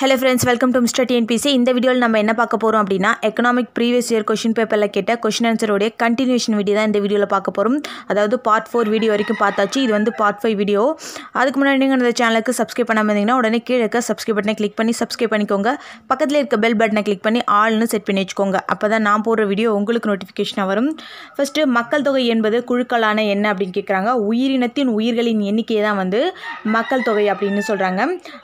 hello friends welcome to mister TNPC இந்த வீடியோவில் நம்ம என்ன பார்க்க போகிறோம் அப்படின்னா எக்கனாமிக் ப்ரீவியஸ் இயர் கொஷின் பேப்பரில் கேட்ட கொஷின் ஆன்சருடைய கண்டினியூஷன் வீடியோ தான் இந்த வீடியோவில் பார்க்க போகிறோம் அதாவது பார்ட் ஃபோர் வீடியோ வரைக்கும் பார்த்தாச்சு இது வந்து பார்ட் ஃபைவ் வீடியோ அதுக்கு முன்னாடி நீங்கள் இந்த சேனலுக்கு சப்ஸ்கிரைப் பண்ணாமல் இருந்தீங்கன்னா உடனே கீழே இருக்க சப்ஸ்கிரைப் பட்டனை கிளிக் பண்ணி சப்ஸ்கிரைப் பண்ணிக்கோங்க பக்கத்தில் இருக்க பெல் பட்டனை கிளிக் பண்ணி ஆள்னு செட் பண்ணி வச்சுக்கோங்க அப்போ தான் நான் போடுற வீடியோ உங்களுக்கு நோட்டிஃபிகேஷனாக வரும் ஃபஸ்ட்டு மக்கள் தொகை என்பது குழுக்களான என்ன அப்படின்னு கேட்குறாங்க உயிரினத்தின் உயிர்களின் எண்ணிக்கையை தான் வந்து மக்கள் தொகை அப்படின்னு சொல்கிறாங்க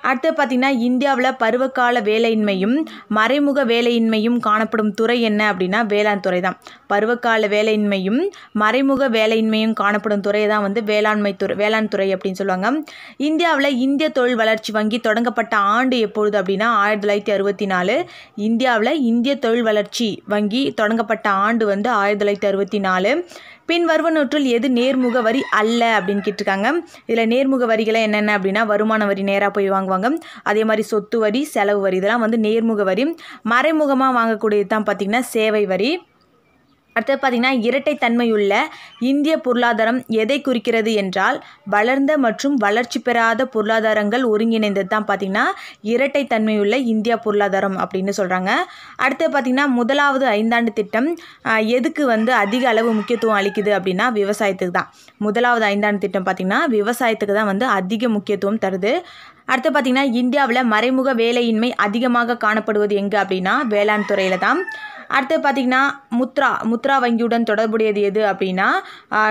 அடுத்து பார்த்திங்கன்னா இந்தியாவில் பருவகால வேலையின்மையும் மறைமுக வேலையின்மையும் காணப்படும் துறை என்ன அப்படின்னா வேளாண் துறை தான் பருவகால வேலையின்மையும் மறைமுக வேலையின்மையும் காணப்படும் துறை தான் வந்து வேளாண்மை துறை வேளாண் துறை அப்படின்னு சொல்லுவாங்க இந்தியாவில் இந்திய தொழில் வளர்ச்சி வங்கி தொடங்கப்பட்ட ஆண்டு எப்பொழுது அப்படின்னா ஆயிரத்தி தொள்ளாயிரத்தி அறுபத்தி நாலு இந்தியாவில் இந்திய தொழில் வளர்ச்சி வங்கி தொடங்கப்பட்ட ஆண்டு வந்து ஆயிரத்தி தொள்ளாயிரத்தி அறுபத்தி நாலு பின் வருவனூற்றில் எது நேர்முக வரி அல்ல அப்படின்னு கேட்டிருக்காங்க இதில் நேர்முக வரிகளை என்னென்ன அப்படின்னா வருமான வரி நேராக போய் வாங்குவாங்க அதே மாதிரி சொத்து வரி செலவு வரி இதெல்லாம் வந்து நேர்முக வரி மறைமுகமாக வாங்கக்கூடியது தான் பார்த்திங்கன்னா சேவை வரி அடுத்தது பார்த்திங்கன்னா இரட்டைத்தன்மையுள்ள இந்திய பொருளாதாரம் எதை குறிக்கிறது என்றால் வளர்ந்த மற்றும் வளர்ச்சி பெறாத பொருளாதாரங்கள் ஒருங்கிணைந்தது தான் பார்த்திங்கன்னா இரட்டைத்தன்மையுள்ள இந்தியா பொருளாதாரம் அப்படின்னு சொல்கிறாங்க அடுத்தது பார்த்திங்கன்னா முதலாவது ஐந்தாண்டு திட்டம் எதுக்கு வந்து அதிக அளவு முக்கியத்துவம் அளிக்குது அப்படின்னா விவசாயத்துக்கு தான் முதலாவது ஐந்தாண்டு திட்டம் பார்த்திங்கன்னா விவசாயத்துக்கு தான் வந்து அதிக முக்கியத்துவம் தருது அடுத்து பார்த்தீங்கன்னா இந்தியாவில் மறைமுக வேலையின்மை அதிகமாக காணப்படுவது எங்கே அப்படின்னா வேளாண் துறையில் தான் அடுத்து பார்த்திங்கன்னா முத்ரா முத்ரா வங்கியுடன் தொடர்புடையது எது அப்படின்னா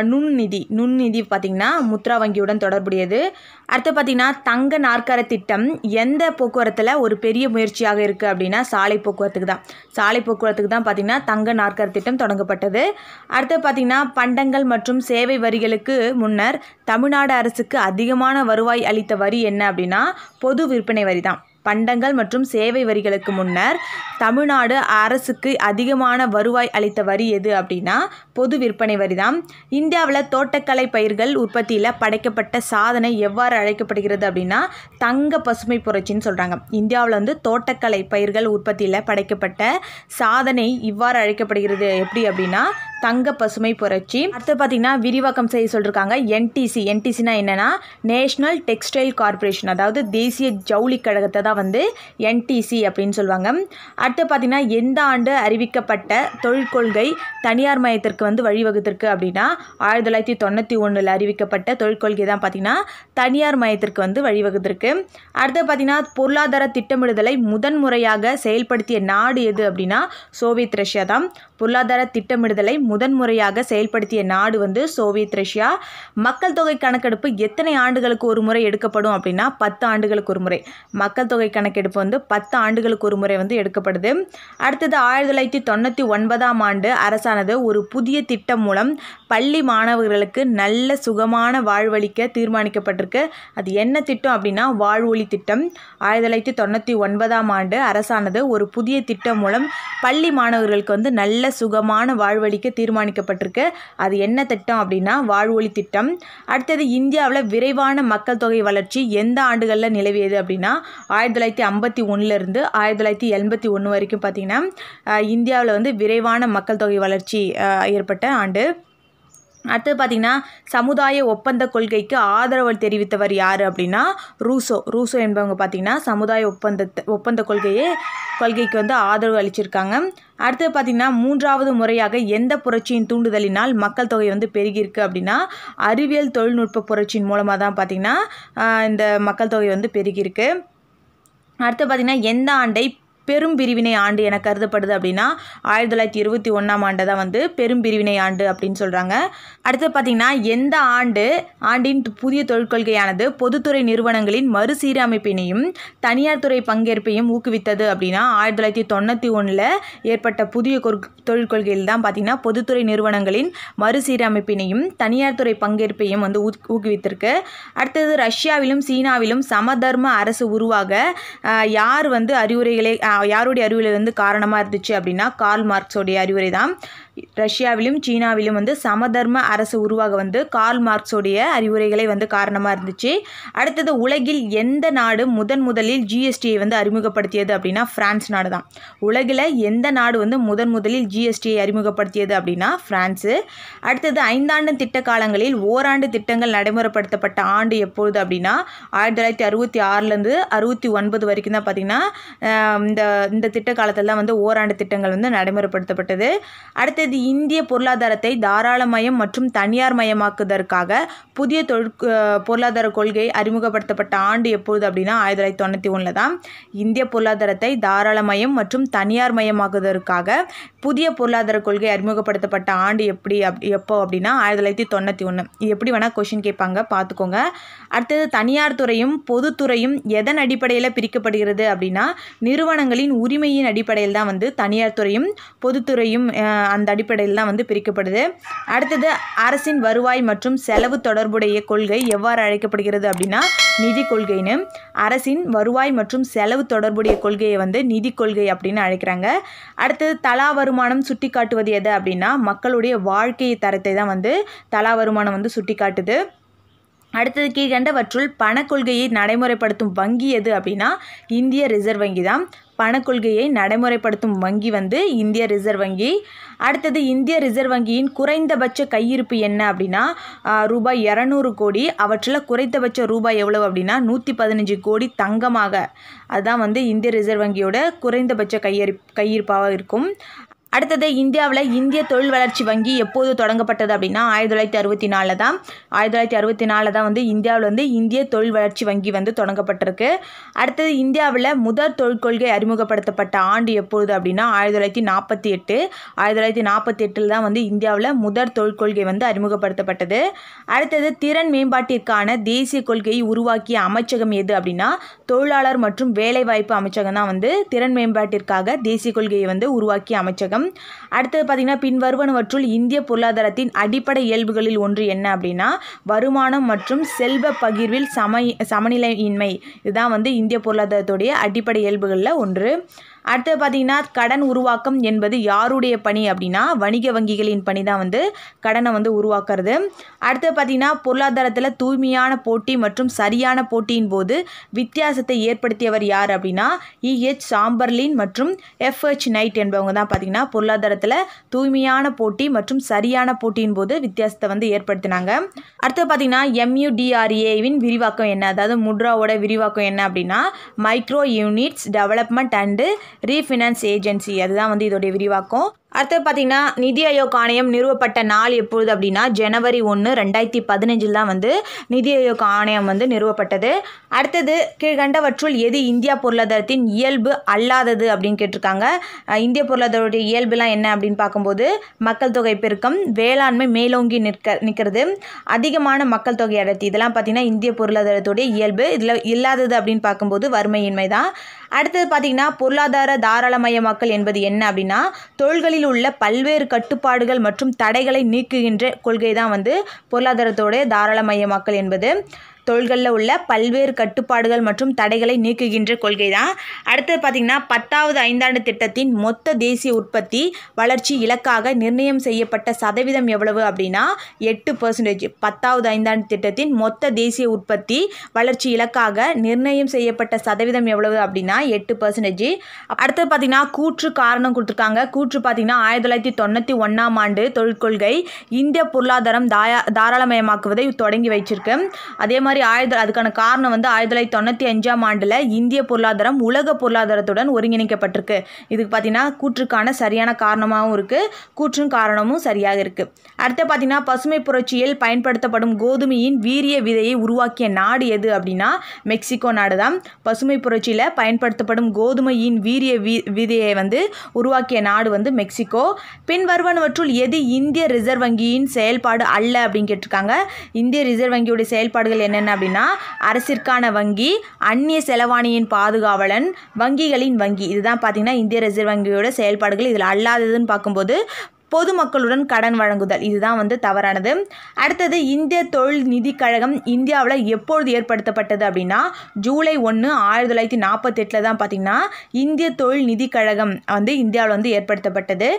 நுண்நிதி நுண்நிதி பார்த்திங்கன்னா முத்ரா வங்கியுடன் தொடர்புடையது அடுத்து பார்த்திங்கன்னா தங்க நாற்கர திட்டம் எந்த போக்குவரத்தில் ஒரு பெரிய முயற்சியாக இருக்குது அப்படின்னா சாலை போக்குவரத்துக்கு தான் சாலை போக்குவரத்துக்கு தான் பார்த்திங்கன்னா தங்க நாற்கர திட்டம் தொடங்கப்பட்டது அடுத்து பார்த்திங்கன்னா பண்டங்கள் மற்றும் சேவை வரிகளுக்கு முன்னர் தமிழ்நாடு அரசுக்கு அதிகமான வருவாய் அளித்த வரி என்ன அப்படின்னா பொது விற்பனை வரி தான் பண்டங்கள் மற்றும் சேவை வரிகளுக்கு முன்னர் தமிழ்நாடு அரசுக்கு அதிகமான வருவாய் அளித்த வரி எது அப்படின்னா பொது விற்பனை வரி தான் இந்தியாவில் தோட்டக்கலை பயிர்கள் உற்பத்தியில் படைக்கப்பட்ட சாதனை எவ்வாறு அழைக்கப்படுகிறது அப்படின்னா தங்க பசுமை புரட்சின்னு சொல்கிறாங்க இந்தியாவில் வந்து தோட்டக்கலை பயிர்கள் உற்பத்தியில் படைக்கப்பட்ட சாதனை இவ்வாறு அழைக்கப்படுகிறது எப்படி அப்படின்னா தங்க பசுமை புரட்சி அடுத்து பார்த்தீங்கன்னா விரிவாக்கம் செய்ய சொல்லியிருக்காங்க என்டிசி என்டிசினா என்னன்னா நேஷ்னல் டெக்ஸ்டைல் கார்பரேஷன் அதாவது தேசிய ஜவுளி கழகத்தை தான் வந்து என்டிசி அப்படின்னு சொல்லுவாங்க அடுத்து பார்த்தீங்கன்னா எந்த ஆண்டு அறிவிக்கப்பட்ட தொழில் கொள்கை தனியார் மயத்திற்கு வந்து வழிவகுத்திருக்கு அப்படின்னா ஆயிரத்தி தொள்ளாயிரத்தி தொண்ணூற்றி ஒன்றில் அறிவிக்கப்பட்ட தொழில் கொள்கை தான் பார்த்திங்கன்னா தனியார் மயத்திற்கு வந்து வழிவகுத்திருக்கு அடுத்து பார்த்தீங்கன்னா பொருளாதார திட்டமிடுதலை முதன்முறையாக செயல்படுத்திய நாடு எது அப்படின்னா சோவியத் ரஷ்யா தான் பொருளாதார திட்டமிடுதலை முதன்முறையாக செயல்படுத்திய நாடு வந்து சோவியத் ரஷ்யா மக்கள் தொகை கணக்கெடுப்பு எத்தனை ஆண்டுகளுக்கு ஒரு முறை எடுக்கப்படும் அப்படின்னா பத்து ஆண்டுகளுக்கு ஒரு முறை மக்கள் தொகை கணக்கெடுப்பு வந்து பத்து ஆண்டுகளுக்கு ஒரு முறை வந்து எடுக்கப்படுது அடுத்தது ஆயிரத்தி தொள்ளாயிரத்தி தொண்ணூற்றி ஒன்பதாம் ஆண்டு அரசானது ஒரு புதிய திட்டம் மூலம் பள்ளி மாணவர்களுக்கு நல்ல சுகமான வாழ்வளிக்க தீர்மானிக்கப்பட்டிருக்கு அது என்ன திட்டம் அப்படின்னா வாழ்வொழி திட்டம் ஆயிரத்தி தொள்ளாயிரத்தி தொண்ணூற்றி ஒன்பதாம் ஆண்டு அரசானது ஒரு புதிய திட்டம் மூலம் பள்ளி மாணவர்களுக்கு வந்து நல்ல சுகமான வாழ்வளிக்க தீர்மானிக்கப்பட்டிருக்கு அது என்ன திட்டம் அப்படின்னா வாழ்வொழி திட்டம் அடுத்தது இந்தியாவில் விரைவான மக்கள் தொகை வளர்ச்சி எந்த ஆண்டுகளில் நிலவியது அப்படின்னா ஆயிரத்தி தொள்ளாயிரத்தி ஐம்பத்தி ஒன்றுலேருந்து ஆயிரத்தி தொள்ளாயிரத்தி எண்பத்தி ஒன்று வரைக்கும் பார்த்திங்கன்னா இந்தியாவில் வந்து விரைவான மக்கள் தொகை வளர்ச்சி ஏற்பட்ட ஆண்டு அடுத்தது பார்த்திங்கன்னா சமுதாய ஒப்பந்த கொள்கைக்கு ஆதரவு தெரிவித்தவர் யார் அப்படின்னா ரூசோ ரூசோ என்பவங்க பார்த்திங்கன்னா சமுதாய ஒப்பந்தத்தை ஒப்பந்த கொள்கையே கொள்கைக்கு வந்து ஆதரவு அளிச்சிருக்காங்க அடுத்தது பார்த்திங்கன்னா மூன்றாவது முறையாக எந்த புரட்சியின் தூண்டுதலினால் மக்கள் தொகை வந்து பெருகியிருக்கு அப்படின்னா அறிவியல் தொழில்நுட்ப புரட்சியின் மூலமாக தான் பார்த்திங்கன்னா இந்த மக்கள் தொகை வந்து பெருகியிருக்கு அடுத்து பார்த்திங்கன்னா எந்த ஆண்டை பெரும் பிரிவினை ஆண்டு என கருதப்படுது அப்படின்னா ஆயிரத்தி தொள்ளாயிரத்தி இருபத்தி ஒன்றாம் ஆண்டு தான் வந்து பெரும் பிரிவினை ஆண்டு அப்படின்னு சொல்கிறாங்க அடுத்து பார்த்திங்கன்னா எந்த ஆண்டு ஆண்டின் புதிய தொழிற்கொள்கையானது பொதுத்துறை நிறுவனங்களின் மறுசீரமைப்பினையும் தனியார் துறை பங்கேற்பையும் ஊக்குவித்தது அப்படின்னா ஆயிரத்தி தொள்ளாயிரத்தி தொண்ணூற்றி ஒன்றில் ஏற்பட்ட புதிய தொழிற்கொள்கையில் தான் பார்த்திங்கன்னா பொதுத்துறை நிறுவனங்களின் மறுசீரமைப்பினையும் தனியார் துறை பங்கேற்பையும் வந்து ஊக்குவித்திருக்கு அடுத்தது ரஷ்யாவிலும் சீனாவிலும் சமதர்ம அரசு உருவாக யார் வந்து அறிவுரைகளை யாருடைய அறிவுரை வந்து காரணமாக இருந்துச்சு அப்படின்னா கார்ல் மார்க்ஸோடைய அறிவுரை தான் ரஷ்யாவிலும் சீனாவிலும் வந்து சமதர்ம அரசு உருவாக வந்து கார்ல் மார்க்ஸோடைய அறிவுரைகளை வந்து காரணமாக இருந்துச்சு அடுத்தது உலகில் எந்த நாடு முதன் முதலில் ஜிஎஸ்டியை வந்து அறிமுகப்படுத்தியது அப்படின்னா ஃப்ரான்ஸ் நாடு தான் உலகில் எந்த நாடு வந்து முதன் முதலில் ஜிஎஸ்டியை அறிமுகப்படுத்தியது அப்படின்னா ஃப்ரான்ஸு அடுத்தது ஐந்தாண்டு திட்ட காலங்களில் ஓராண்டு திட்டங்கள் நடைமுறைப்படுத்தப்பட்ட ஆண்டு எப்பொழுது அப்படின்னா ஆயிரத்தி தொள்ளாயிரத்தி அறுபத்தி ஆறுலேருந்து அறுபத்தி ஒன்பது வரைக்கும் தான் பார்த்திங்கன்னா இந்த இந்த திட்ட காலத்தில் தான் வந்து ஓராண்டு திட்டங்கள் வந்து நடைமுறைப்படுத்தப்பட்டது அடுத்து அடுத்தது இந்திய பொருளாதாரத்தை தாராளமயம் மற்றும் தனியார் மயமாக்குவதற்காக புதிய தொழில் பொருளாதார கொள்கை அறிமுகப்படுத்தப்பட்ட ஆண்டு எப்பொழுது அப்படின்னா ஆயிரத்தி தொள்ளாயிரத்தி தொண்ணூற்றி ஒன்றில் தான் இந்திய பொருளாதாரத்தை தாராளமயம் மற்றும் தனியார் மயமாக்குவதற்காக புதிய பொருளாதார கொள்கை அறிமுகப்படுத்தப்பட்ட ஆண்டு எப்படி அப் எப்போ அப்படின்னா ஆயிரத்தி தொள்ளாயிரத்தி தொண்ணூற்றி ஒன்று இது எப்படி வேணால் கொஷின் கேட்பாங்க பார்த்துக்கோங்க அடுத்தது தனியார் துறையும் பொதுத்துறையும் எதன் அடிப்படையில் பிரிக்கப்படுகிறது அப்படின்னா நிறுவனங்களின் உரிமையின் அடிப்படையில் தான் வந்து தனியார் துறையும் பொதுத்துறையும் அந்த அடிப்படையில் தான் வந்து பிரிக்கப்படுது அடுத்தது அரசின் வருவாய் மற்றும் செலவு தொடர்புடைய கொள்கை எவ்வாறு அழைக்கப்படுகிறது அப்படின்னா நிதி கொள்கைன்னு அரசின் வருவாய் மற்றும் செலவு தொடர்புடைய கொள்கையை வந்து நிதி கொள்கை அப்படின்னு அழைக்கிறாங்க அடுத்தது தலா வருமானம் சுட்டி காட்டுவது எது அப்படின்னா மக்களுடைய வாழ்க்கை தரத்தை தான் வந்து தலா வருமானம் வந்து சுட்டி காட்டுது அடுத்தது கீழ்கண்டவற்றுள் பணக்கொள்கையை நடைமுறைப்படுத்தும் வங்கி எது அப்படின்னா இந்திய ரிசர்வ் வங்கி தான் பணக்கொள்கையை நடைமுறைப்படுத்தும் வங்கி வந்து இந்திய ரிசர்வ் வங்கி அடுத்தது இந்திய ரிசர்வ் வங்கியின் குறைந்தபட்ச கையிருப்பு என்ன அப்படின்னா ரூபாய் இரநூறு கோடி அவற்றில் குறைந்தபட்ச ரூபாய் எவ்வளவு அப்படின்னா நூற்றி பதினஞ்சு கோடி தங்கமாக அதுதான் வந்து இந்திய ரிசர்வ் வங்கியோட குறைந்தபட்ச கையிருப்பு கையிருப்பாக இருக்கும் அடுத்தது இந்தியாவில் இந்திய தொழில் வளர்ச்சி வங்கி எப்போது தொடங்கப்பட்டது அப்படின்னா ஆயிரத்தி தொள்ளாயிரத்தி அறுபத்தி நாலில் தான் ஆயிரத்தி தொள்ளாயிரத்தி அறுபத்தி நாலில் தான் வந்து இந்தியாவில் வந்து இந்திய தொழில் வளர்ச்சி வங்கி வந்து தொடங்கப்பட்டிருக்கு அடுத்தது இந்தியாவில் முதற் தொழிற்கொள்கை அறிமுகப்படுத்தப்பட்ட ஆண்டு எப்பொழுது அப்படின்னா ஆயிரத்தி தொள்ளாயிரத்தி நாற்பத்தி எட்டு ஆயிரத்தி தொள்ளாயிரத்தி நாற்பத்தி எட்டில் தான் வந்து இந்தியாவில் முதற் தொழிற்கொள்கை வந்து அறிமுகப்படுத்தப்பட்டது அடுத்தது திறன் மேம்பாட்டிற்கான தேசிய கொள்கையை உருவாக்கிய அமைச்சகம் எது அப்படின்னா தொழிலாளர் மற்றும் வேலைவாய்ப்பு அமைச்சகம் தான் வந்து திறன் மேம்பாட்டிற்காக தேசிய கொள்கையை வந்து உருவாக்கிய அமைச்சகம் பார்க்கலாம் அடுத்தது பார்த்திங்கன்னா பின்வருவனவற்றுள் இந்திய பொருளாதாரத்தின் அடிப்படை இயல்புகளில் ஒன்று என்ன அப்படின்னா வருமானம் மற்றும் செல்வ பகிர்வில் சம சமநிலையின்மை இதுதான் வந்து இந்திய பொருளாதாரத்துடைய அடிப்படை இயல்புகளில் ஒன்று அடுத்து பார்த்திங்கன்னா கடன் உருவாக்கம் என்பது யாருடைய பணி அப்படின்னா வணிக வங்கிகளின் பணி தான் வந்து கடனை வந்து உருவாக்குறது அடுத்து பார்த்திங்கன்னா பொருளாதாரத்தில் தூய்மையான போட்டி மற்றும் சரியான போட்டியின் போது வித்தியாசத்தை ஏற்படுத்தியவர் யார் அப்படின்னா இஹெச் சாம்பர்லின் மற்றும் எஃப்ஹெச் நைட் என்பவங்க தான் பார்த்திங்கன்னா பொருளாதாரத்தில் தூய்மையான போட்டி மற்றும் சரியான போட்டியின் போது வித்தியாசத்தை வந்து ஏற்படுத்தினாங்க அடுத்து பார்த்திங்கன்னா எம்யூடிஆர்ஏவின் விரிவாக்கம் என்ன அதாவது முட்ராவோட விரிவாக்கம் என்ன அப்படின்னா micro units development and refinance agency அதுதான் வந்து இதோடைய விரிவாக்கம் அடுத்து பார்த்திங்கன்னா நிதி ஆயோக் ஆணையம் நிறுவப்பட்ட நாள் எப்பொழுது அப்படின்னா ஜனவரி ஒன்று ரெண்டாயிரத்தி பதினஞ்சில் தான் வந்து நிதி ஆயோக் ஆணையம் வந்து நிறுவப்பட்டது அடுத்தது கீழ்கண்டவற்றுள் எது இந்தியா பொருளாதாரத்தின் இயல்பு அல்லாதது அப்படின்னு கேட்டிருக்காங்க இந்திய பொருளாதாரத்துடைய இயல்புலாம் என்ன அப்படின்னு பார்க்கும்போது மக்கள் தொகை பெருக்கம் வேளாண்மை மேலோங்கி நிற்க நிற்கிறது அதிகமான மக்கள் தொகை அடர்த்தி இதெல்லாம் பார்த்திங்கன்னா இந்திய பொருளாதாரத்துடைய இயல்பு இதில் இல்லாதது அப்படின்னு பார்க்கும்போது வறுமையின்மை தான் அடுத்தது பார்த்திங்கன்னா பொருளாதார தாராளமய மக்கள் என்பது என்ன அப்படின்னா தொழில்களில் தொழிலில் உள்ள பல்வேறு கட்டுப்பாடுகள் மற்றும் தடைகளை நீக்குகின்ற கொள்கை தான் வந்து பொருளாதாரத்தோடைய தாராளமயமாக்கல் என்பது தொழில்களில் உள்ள பல்வேறு கட்டுப்பாடுகள் மற்றும் தடைகளை நீக்குகின்ற கொள்கை தான் அடுத்தது பார்த்திங்கன்னா பத்தாவது ஐந்தாண்டு திட்டத்தின் மொத்த தேசிய உற்பத்தி வளர்ச்சி இலக்காக நிர்ணயம் செய்யப்பட்ட சதவீதம் எவ்வளவு அப்படின்னா எட்டு பர்சன்டேஜ் பத்தாவது ஐந்தாண்டு திட்டத்தின் மொத்த தேசிய உற்பத்தி வளர்ச்சி இலக்காக நிர்ணயம் செய்யப்பட்ட சதவீதம் எவ்வளவு அப்படின்னா எட்டு பர்சன்டேஜ் அடுத்தது பார்த்திங்கன்னா கூற்று காரணம் கொடுத்துருக்காங்க கூற்று பார்த்திங்கன்னா ஆயிரத்தி தொள்ளாயிரத்தி தொண்ணூற்றி ஒன்றாம் ஆண்டு தொழிற்கொள்கை இந்திய பொருளாதாரம் தாயா தாராளமயமாக்குவதை தொடங்கி வைச்சிருக்கு அதே மாதிரி மாதிரி ஆயுத அதுக்கான காரணம் வந்து ஆயிரத்தி தொள்ளாயிரத்தி தொண்ணூற்றி அஞ்சாம் ஆண்டில் இந்திய பொருளாதாரம் உலக பொருளாதாரத்துடன் ஒருங்கிணைக்கப்பட்டிருக்கு இதுக்கு பார்த்தீங்கன்னா கூற்றுக்கான சரியான காரணமாகவும் இருக்குது கூற்றும் காரணமும் சரியாக இருக்குது அடுத்து பார்த்தீங்கன்னா பசுமை புரட்சியில் பயன்படுத்தப்படும் கோதுமையின் வீரிய விதையை உருவாக்கிய நாடு எது அப்படின்னா மெக்சிகோ நாடு தான் பசுமை புரட்சியில் பயன்படுத்தப்படும் கோதுமையின் வீரிய விதையை வந்து உருவாக்கிய நாடு வந்து மெக்சிகோ பின்வருவனவற்றுள் எது இந்திய ரிசர்வ் வங்கியின் செயல்பாடு அல்ல அப்படின்னு கேட்டிருக்காங்க இந்திய ரிசர்வ் வங்கியுடைய செயல்பாடுகள் என்ன என்ன அப்படின்னா அரசிற்கான வங்கி அந்நிய செலவாணியின் பாதுகாவலன் வங்கிகளின் வங்கி இதுதான் பார்த்திங்கன்னா இந்திய ரிசர்வ் வங்கியோட செயல்பாடுகள் இதில் அல்லாததுன்னு பார்க்கும்போது பொதுமக்களுடன் கடன் வழங்குதல் இதுதான் வந்து தவறானது அடுத்தது இந்திய தொழில் நிதி கழகம் இந்தியாவில் எப்பொழுது ஏற்படுத்தப்பட்டது அப்படின்னா ஜூலை ஒன்று ஆயிரத்தி தொள்ளாயிரத்தி நாற்பத்தெட்டில் தான் பார்த்திங்கன்னா இந்திய தொழில் நிதி கழகம் வந்து இந்தியாவில் வந்து ஏற்படுத்தப்பட்டது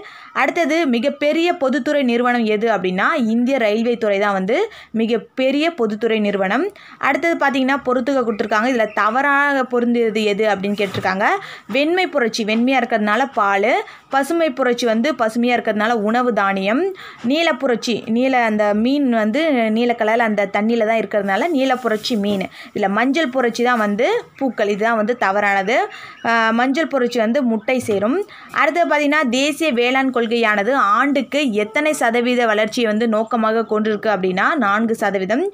அடுத்தது மிகப்பெரிய பொதுத்துறை நிறுவனம் எது அப்படின்னா இந்திய ரயில்வே துறை தான் வந்து மிகப்பெரிய பொதுத்துறை நிறுவனம் அடுத்தது பார்த்திங்கன்னா பொறுத்துக கொடுத்துருக்காங்க இதில் தவறாக பொருந்தியது எது அப்படின்னு கேட்டிருக்காங்க வெண்மை புரட்சி வெண்மையாக இருக்கிறதுனால பால் பசுமை புரட்சி வந்து பசுமையாக இருக்கிறதுனால உணவு தானியம் நீலப்புரட்சி நீல அந்த மீன் வந்து நீல அந்த தண்ணியில் தான் இருக்கிறதுனால நீலப்புரட்சி மீன் இதில் மஞ்சள் புரட்சி தான் வந்து பூக்கள் இதுதான் வந்து தவறானது மஞ்சள் புரட்சி வந்து முட்டை சேரும் அடுத்து பார்த்திங்கன்னா தேசிய வேளாண் கொள்கையானது ஆண்டுக்கு எத்தனை சதவீத வளர்ச்சியை வந்து நோக்கமாக கொண்டிருக்கு அப்படின்னா நான்கு சதவீதம்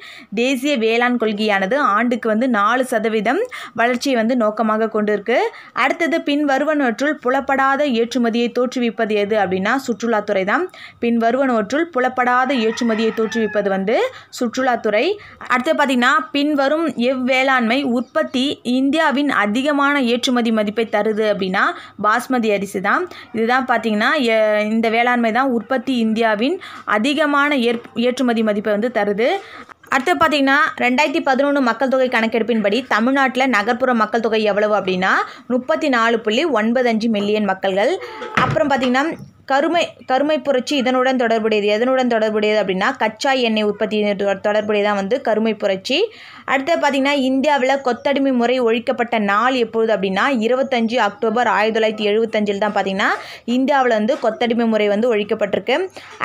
தேசிய வேளாண் கொள்கையானது ஆண்டுக்கு வந்து நாலு சதவீதம் வளர்ச்சியை வந்து நோக்கமாக கொண்டிருக்கு அடுத்தது பின்வருவனற்றுள் புலப்படாத ஏற்றுமதியை தோற்றுவிப்பது எது அப்படின்னா சுற்றுலாத்துறை சுற்றுலாத்துறை தான் பின் வருவனவற்றுள் புலப்படாத ஏற்றுமதியை தோற்றுவிப்பது வந்து சுற்றுலாத்துறை அடுத்து பார்த்தீங்கன்னா பின்வரும் எவ்வேளாண்மை உற்பத்தி இந்தியாவின் அதிகமான ஏற்றுமதி மதிப்பை தருது அப்படின்னா பாஸ்மதி அரிசி தான் இதுதான் பார்த்தீங்கன்னா இந்த வேளாண்மை தான் உற்பத்தி இந்தியாவின் அதிகமான ஏற் ஏற்றுமதி மதிப்பை வந்து தருது அடுத்து பார்த்தீங்கன்னா ரெண்டாயிரத்தி பதினொன்று மக்கள் தொகை கணக்கெடுப்பின்படி தமிழ்நாட்டில் நகர்ப்புற மக்கள் தொகை எவ்வளவு அப்படின்னா முப்பத்தி நாலு புள்ளி ஒன்பது அஞ்சு மில்லியன் மக்கள்கள் அப்புறம் பார்த்திங்கன்னா கருமை கருமை புரட்சி இதனுடன் தொடர்புடையது எதனுடன் தொடர்புடையது அப்படின்னா கச்சா எண்ணெய் உற்பத்தி தொடர்புடையதான் வந்து கருமை புரட்சி அடுத்து பார்த்திங்கன்னா இந்தியாவில் கொத்தடிமை முறை ஒழிக்கப்பட்ட நாள் எப்பொழுது அப்படின்னா இருபத்தஞ்சு அக்டோபர் ஆயிரத்தி தொள்ளாயிரத்தி எழுபத்தஞ்சில் தான் பார்த்திங்கன்னா இந்தியாவில் வந்து கொத்தடிமை முறை வந்து ஒழிக்கப்பட்டிருக்கு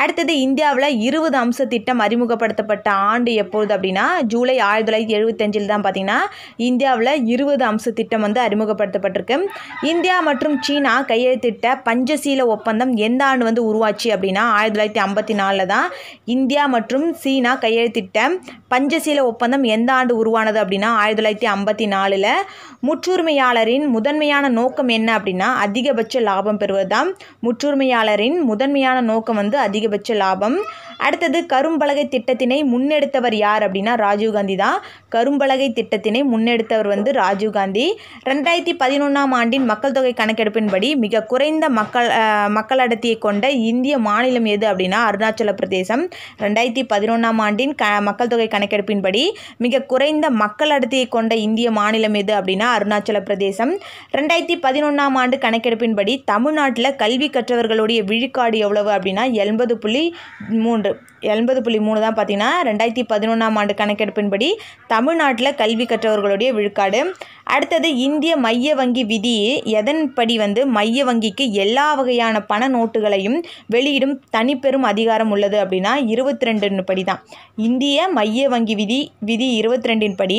அடுத்தது இந்தியாவில் இருபது அம்ச திட்டம் அறிமுகப்படுத்தப்பட்ட ஆண்டு எப்பொழுது அப்படின்னா ஜூலை ஆயிரத்தி தொள்ளாயிரத்தி எழுபத்தஞ்சில் தான் பார்த்திங்கன்னா இந்தியாவில் இருபது அம்ச திட்டம் வந்து அறிமுகப்படுத்தப்பட்டிருக்கு இந்தியா மற்றும் சீனா கையெழுத்திட்ட பஞ்சசீல ஒப்பந்தம் எந்த எந்த ஆண்டு வந்து உருவாச்சு அப்படின்னா ஆயிரத்தி தொள்ளாயிரத்தி ஐம்பத்தி நாலில் தான் இந்தியா மற்றும் சீனா கையெழுத்திட்ட பஞ்சசீல ஒப்பந்தம் எந்த ஆண்டு உருவானது அப்படின்னா ஆயிரத்தி தொள்ளாயிரத்தி ஐம்பத்தி நாலில் முற்றுரிமையாளரின் முதன்மையான நோக்கம் என்ன அப்படின்னா அதிகபட்ச லாபம் பெறுவது தான் முற்றுரிமையாளரின் முதன்மையான நோக்கம் வந்து அதிகபட்ச லாபம் அடுத்தது கரும்பலகை திட்டத்தினை முன்னெடுத்தவர் யார் அப்படின்னா ராஜீவ்காந்தி தான் கரும்பலகை திட்டத்தினை முன்னெடுத்தவர் வந்து ராஜீவ்காந்தி ரெண்டாயிரத்தி பதினொன்றாம் ஆண்டின் மக்கள் தொகை கணக்கெடுப்பின்படி மிக குறைந்த மக்கள் மக்கள் அடர்த்தியை கொண்ட இந்திய மாநிலம் எது அப்படின்னா அருணாச்சல பிரதேசம் ரெண்டாயிரத்தி பதினொன்றாம் ஆண்டின் க மக்கள் தொகை கணக்கெடுப்பின்படி மிக குறைந்த மக்கள் அடர்த்தியை கொண்ட இந்திய மாநிலம் எது அப்படின்னா அருணாச்சல பிரதேசம் ரெண்டாயிரத்தி பதினொன்றாம் ஆண்டு கணக்கெடுப்பின்படி தமிழ்நாட்டில் கல்வி கற்றவர்களுடைய விழுக்காடு எவ்வளவு அப்படின்னா எண்பது புள்ளி மூணு ஒன்று எண்பது புள்ளி மூணு தான் பார்த்தீங்கன்னா ரெண்டாயிரத்தி பதினொன்றாம் ஆண்டு கணக்கெடுப்பின்படி தமிழ்நாட்டில் கல்வி கற்றவர்களுடைய விழுக்காடு அடுத்தது இந்திய மைய வங்கி விதி எதன்படி வந்து மைய வங்கிக்கு எல்லா வகையான பண நோட்டுகளையும் வெளியிடும் தனிப்பெரும் அதிகாரம் உள்ளது அப்படின்னா இருபத்தி ரெண்டு படி தான் இந்திய மைய வங்கி விதி விதி இருபத்தி ரெண்டின் படி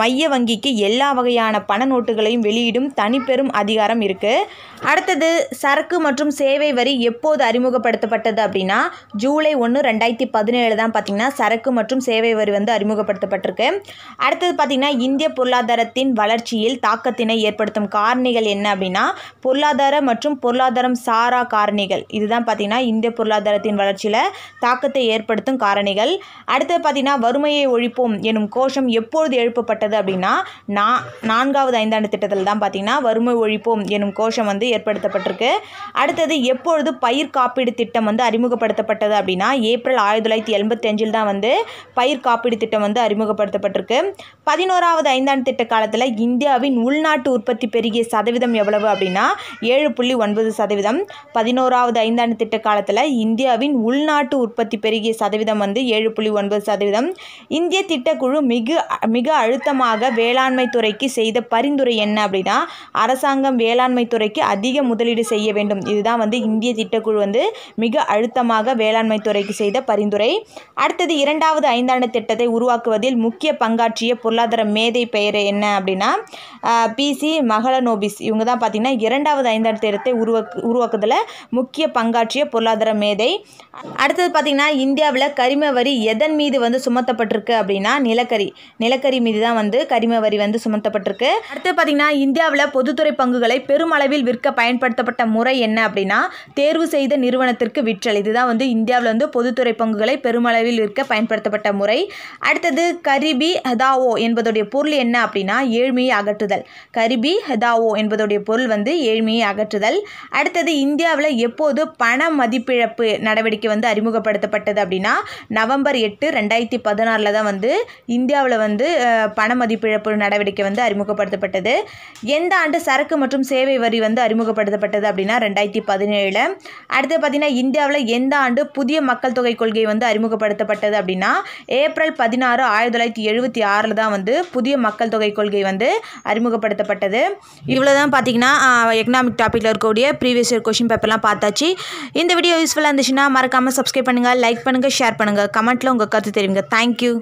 மைய வங்கிக்கு எல்லா வகையான பண நோட்டுகளையும் வெளியிடும் தனிப்பெரும் அதிகாரம் இருக்குது அடுத்தது சரக்கு மற்றும் சேவை வரி எப்போது அறிமுகப்படுத்தப்பட்டது அப்படின்னா ஜூலை ஒன்று ரெண்டாயிரத்தி பதினேழு தான் பார்த்திங்கன்னா சரக்கு மற்றும் சேவை வரி வந்து அறிமுகப்படுத்தப்பட்டிருக்கு அடுத்தது பார்த்திங்கன்னா இந்திய பொருளாதாரத்தின் வளர்ச்சியில் தாக்கத்தினை ஏற்படுத்தும் காரணிகள் என்ன அப்படின்னா பொருளாதார மற்றும் பொருளாதாரம் சாரா காரணிகள் இதுதான் பார்த்திங்கன்னா இந்திய பொருளாதாரத்தின் வளர்ச்சியில் தாக்கத்தை ஏற்படுத்தும் காரணிகள் அடுத்தது பார்த்திங்கன்னா வறுமையை ஒழிப்போம் எனும் கோஷம் எப்பொழுது எழுப்பப்பட்டது அப்படின்னா நா நான்காவது ஐந்தாண்டு திட்டத்தில் தான் பார்த்திங்கன்னா வறுமை ஒழிப்போம் எனும் கோஷம் வந்து ஏற்படுத்தப்பட்டிருக்கு அடுத்தது எப்பொழுது பயிர் காப்பீடு திட்டம் வந்து அறிமுகப்படுத்தப்பட்டது அப்படின்னா ஏ ஏப்ரல் ஆயிரத்தி தொள்ளாயிரத்தி அஞ்சில் தான் வந்து பயிர் காப்பீடு திட்டம் வந்து அறிமுகப்படுத்தப்பட்டிருக்கு பதினோராவது ஐந்தாண்டு திட்ட காலத்தில் இந்தியாவின் உள்நாட்டு உற்பத்தி பெருகிய சதவீதம் எவ்வளவு அப்படின்னா ஏழு புள்ளி ஒன்பது சதவீதம் பதினோராவது ஐந்தாண்டு திட்ட காலத்தில் இந்தியாவின் உள்நாட்டு உற்பத்தி பெருகிய சதவீதம் வந்து ஏழு புள்ளி ஒன்பது சதவீதம் இந்திய திட்டக்குழு மிக மிக அழுத்தமாக வேளாண்மை துறைக்கு செய்த பரிந்துரை என்ன அப்படின்னா அரசாங்கம் வேளாண்மை துறைக்கு அதிக முதலீடு செய்ய வேண்டும் இதுதான் வந்து இந்திய திட்டக்குழு வந்து மிக அழுத்தமாக வேளாண்மை துறைக்கு செய்த பரிந்துரை அடுத்தது இரண்டாவது ஐந்தாண்டு திட்டத்தை உருவாக்குவதில் முக்கிய பங்காற்றிய பொருளாதார மேதை பெயர் என்ன அப்படின்னா பிசி மகளநோபிஸ் இவங்க தான் பார்த்தீங்கன்னா இரண்டாவது ஐந்தாண்டு திட்டத்தை உருவாக்கு உருவாக்குதல முக்கிய பங்காற்றிய பொருளாதார மேதை அடுத்தது பார்த்தீங்கன்னா இந்தியாவில் கரிம வரி எதன் மீது வந்து சுமத்தப்பட்டிருக்கு அப்படின்னா நிலக்கரி நிலக்கரி மீது தான் வந்து கரிம வரி வந்து சுமத்தப்பட்டிருக்கு அடுத்து பார்த்தீங்கன்னா இந்தியாவில் பொதுத்துறை பங்குகளை பெருமளவில் விற்க பயன்படுத்தப்பட்ட முறை என்ன அப்படின்னா தேர்வு செய்த நிறுவனத்திற்கு விற்றல் இதுதான் வந்து இந்தியாவில் வந்து பொது பொதுத்துறை பங்குகளை பெருமளவில் விற்க பயன்படுத்தப்பட்ட முறை அடுத்தது கரிபி ஹதாவோ என்பதுடைய பொருள் என்ன அப்படின்னா ஏழ்மையை அகற்றுதல் கரிபி ஹதாவோ என்பதுடைய பொருள் வந்து ஏழ்மையை அகற்றுதல் அடுத்தது இந்தியாவில் எப்போது பண மதிப்பிழப்பு நடவடிக்கை வந்து அறிமுகப்படுத்தப்பட்டது அப்படின்னா நவம்பர் எட்டு ரெண்டாயிரத்தி பதினாறில் தான் வந்து இந்தியாவில் வந்து பண மதிப்பிழப்பு நடவடிக்கை வந்து அறிமுகப்படுத்தப்பட்டது எந்த ஆண்டு சரக்கு மற்றும் சேவை வரி வந்து அறிமுகப்படுத்தப்பட்டது அப்படின்னா ரெண்டாயிரத்தி பதினேழில் அடுத்து பார்த்தீங்கன்னா இந்தியாவில் எந்த ஆண்டு புதிய மக்கள் தொகை கொள்கை வந்து அறிமுகப்படுத்தப்பட்டது அப்படின்னா ஏப்ரல் பதினாறு ஆயிரத்தி தொள்ளாயிரத்தி எழுபத்தி ஆறில் தான் வந்து புதிய மக்கள் தொகை கொள்கை வந்து அறிமுகப்படுத்தப்பட்டது இவ்வளோ தான் பார்த்தீங்கன்னா எக்கனாமிக் டாப்பிக்கில் இருக்கக்கூடிய ப்ரீவியஸ் இயர் கொஷின் பேப்பர்லாம் பார்த்தாச்சு இந்த வீடியோ யூஸ்ஃபுல்லாக இருந்துச்சுன்னா மறக்காமல் சப்ஸ்கிரைப் பண்ணுங்கள் லைக் பண்ணுங்கள் ஷேர் பண்ணுங்கள் கமெண்ட்டில் உங்கள் கருத்து தெரிவிங்க தேங்க்யூ